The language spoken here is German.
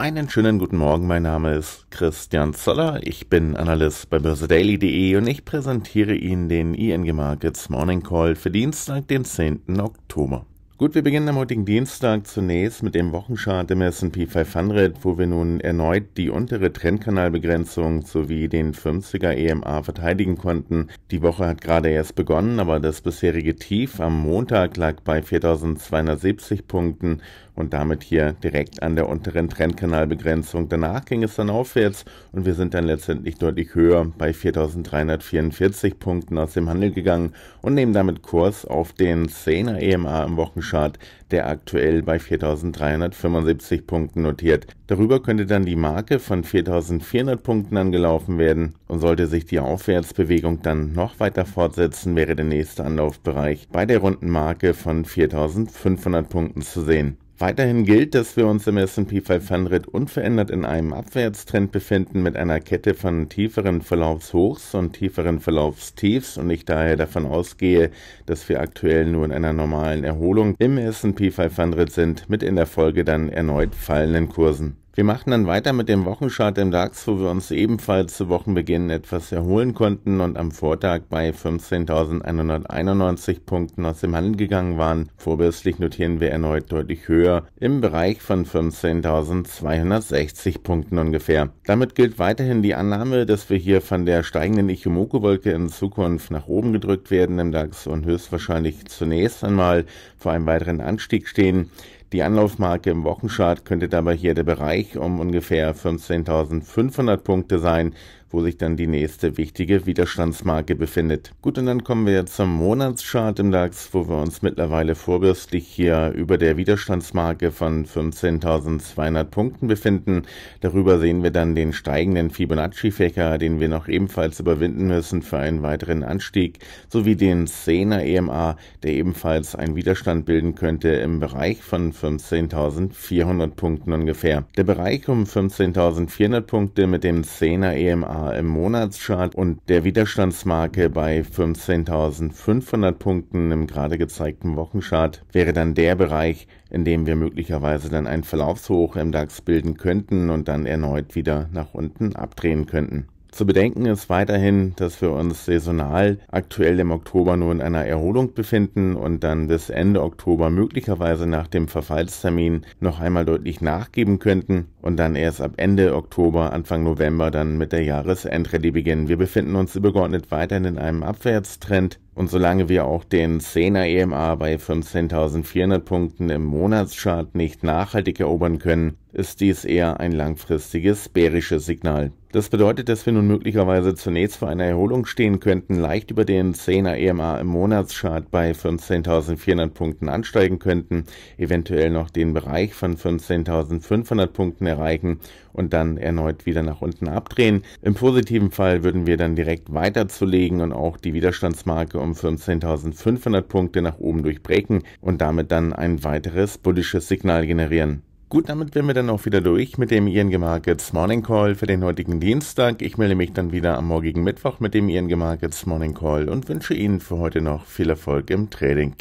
Einen schönen guten Morgen, mein Name ist Christian Zoller, ich bin Analyst bei börsedaily.de und ich präsentiere Ihnen den ING Markets Morning Call für Dienstag, den 10. Oktober. Gut, wir beginnen am heutigen Dienstag zunächst mit dem Wochenchart im S&P 500, wo wir nun erneut die untere Trendkanalbegrenzung sowie den 50er EMA verteidigen konnten. Die Woche hat gerade erst begonnen, aber das bisherige Tief am Montag lag bei 4270 Punkten und damit hier direkt an der unteren Trendkanalbegrenzung. Danach ging es dann aufwärts und wir sind dann letztendlich deutlich höher bei 4344 Punkten aus dem Handel gegangen und nehmen damit Kurs auf den 10er EMA im Wochenchart Chart, der aktuell bei 4.375 Punkten notiert. Darüber könnte dann die Marke von 4.400 Punkten angelaufen werden und sollte sich die Aufwärtsbewegung dann noch weiter fortsetzen, wäre der nächste Anlaufbereich bei der runden Marke von 4.500 Punkten zu sehen. Weiterhin gilt, dass wir uns im S&P 500 unverändert in einem Abwärtstrend befinden mit einer Kette von tieferen Verlaufshochs und tieferen Verlaufstiefs und ich daher davon ausgehe, dass wir aktuell nur in einer normalen Erholung im S&P 500 sind, mit in der Folge dann erneut fallenden Kursen. Wir machen dann weiter mit dem Wochenchart im DAX, wo wir uns ebenfalls zu Wochenbeginn etwas erholen konnten und am Vortag bei 15.191 Punkten aus dem Handel gegangen waren. Vorbürstlich notieren wir erneut deutlich höher im Bereich von 15.260 Punkten ungefähr. Damit gilt weiterhin die Annahme, dass wir hier von der steigenden Ichimoku-Wolke in Zukunft nach oben gedrückt werden im DAX und höchstwahrscheinlich zunächst einmal vor einem weiteren Anstieg stehen. Die Anlaufmarke im Wochenchart könnte dabei hier der Bereich um ungefähr 15.500 Punkte sein, wo sich dann die nächste wichtige Widerstandsmarke befindet. Gut, und dann kommen wir zum Monatschart im DAX, wo wir uns mittlerweile vorbürstlich hier über der Widerstandsmarke von 15.200 Punkten befinden. Darüber sehen wir dann den steigenden Fibonacci-Fächer, den wir noch ebenfalls überwinden müssen für einen weiteren Anstieg, sowie den 10er EMA, der ebenfalls einen Widerstand bilden könnte im Bereich von 15.400 Punkten ungefähr. Der Bereich um 15.400 Punkte mit dem 10er EMA im Monatschart und der Widerstandsmarke bei 15.500 Punkten im gerade gezeigten Wochenchart wäre dann der Bereich, in dem wir möglicherweise dann ein Verlaufshoch im DAX bilden könnten und dann erneut wieder nach unten abdrehen könnten. Zu bedenken ist weiterhin, dass wir uns saisonal aktuell im Oktober nur in einer Erholung befinden und dann bis Ende Oktober möglicherweise nach dem Verfallstermin noch einmal deutlich nachgeben könnten und dann erst ab Ende Oktober, Anfang November dann mit der Jahresendrallye beginnen. Wir befinden uns übergeordnet weiterhin in einem Abwärtstrend. Und solange wir auch den 10er EMA bei 15.400 Punkten im Monatschart nicht nachhaltig erobern können, ist dies eher ein langfristiges bärisches Signal. Das bedeutet, dass wir nun möglicherweise zunächst vor einer Erholung stehen könnten, leicht über den 10er EMA im Monatschart bei 15.400 Punkten ansteigen könnten, eventuell noch den Bereich von 15.500 Punkten erreichen und dann erneut wieder nach unten abdrehen. Im positiven Fall würden wir dann direkt weiterzulegen und auch die Widerstandsmarke um um 14.500 Punkte nach oben durchbrechen und damit dann ein weiteres bullisches Signal generieren. Gut, damit wären wir dann auch wieder durch mit dem ING Markets Morning Call für den heutigen Dienstag. Ich melde mich dann wieder am morgigen Mittwoch mit dem ING Markets Morning Call und wünsche Ihnen für heute noch viel Erfolg im Trading.